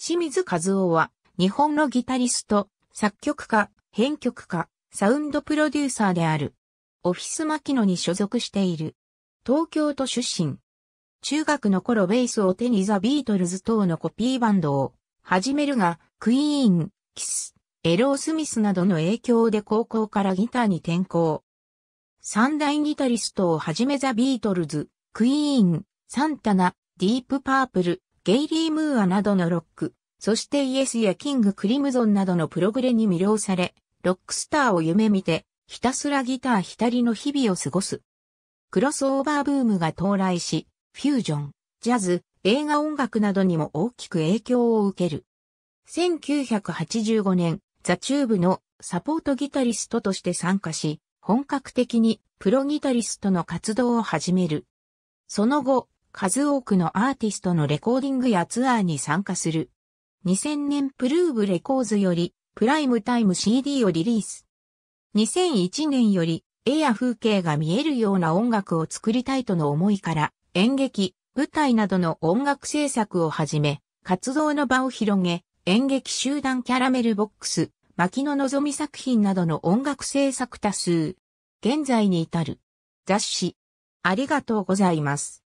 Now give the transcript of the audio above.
清水和夫は、日本のギタリスト、作曲家、編曲家、サウンドプロデューサーである。オフィスキ野に所属している。東京都出身。中学の頃ベースを手にザ・ビートルズ等のコピーバンドを始めるが、クイーン、キス、エロー・スミスなどの影響で高校からギターに転向。三大ギタリストをはじめザ・ビートルズ、クイーン、サンタナ、ディープ・パープル、ゲイリー・ムーアなどのロック、そしてイエスやキング・クリムゾンなどのプログレに魅了され、ロックスターを夢見て、ひたすらギター左の日々を過ごす。クロスオーバーブームが到来し、フュージョン、ジャズ、映画音楽などにも大きく影響を受ける。1985年、ザ・チューブのサポートギタリストとして参加し、本格的にプロギタリストの活動を始める。その後、数多くのアーティストのレコーディングやツアーに参加する。2000年プルーブレコーズよりプライムタイム CD をリリース。2001年より絵や風景が見えるような音楽を作りたいとの思いから演劇、舞台などの音楽制作をはじめ活動の場を広げ演劇集団キャラメルボックス、牧野望み作品などの音楽制作多数。現在に至る。雑誌。ありがとうございます。